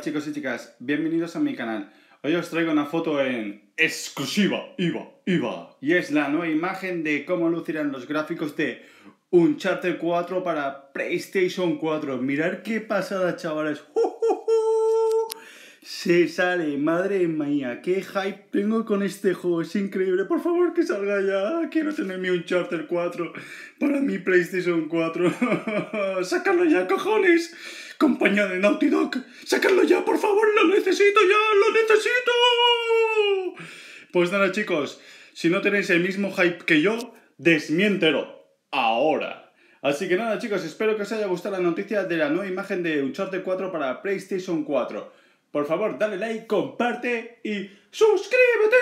chicos y chicas, bienvenidos a mi canal. Hoy os traigo una foto en exclusiva, IVA, IVA. Y es la nueva imagen de cómo lucirán los gráficos de un Uncharted 4 para PlayStation 4. Mirad qué pasada, chavales. Se sale, madre mía, qué hype tengo con este juego, es increíble. Por favor que salga ya, quiero tener mi Uncharted 4 para mi PlayStation 4. ¡Sácalo ya, cojones! compañía de Naughty Dog, sacarlo ya, por favor, lo necesito ya, lo necesito. Pues nada, chicos, si no tenéis el mismo hype que yo, desmiéntelo ahora. Así que nada, chicos, espero que os haya gustado la noticia de la nueva imagen de Uncharted 4 para PlayStation 4. Por favor, dale like, comparte y suscríbete.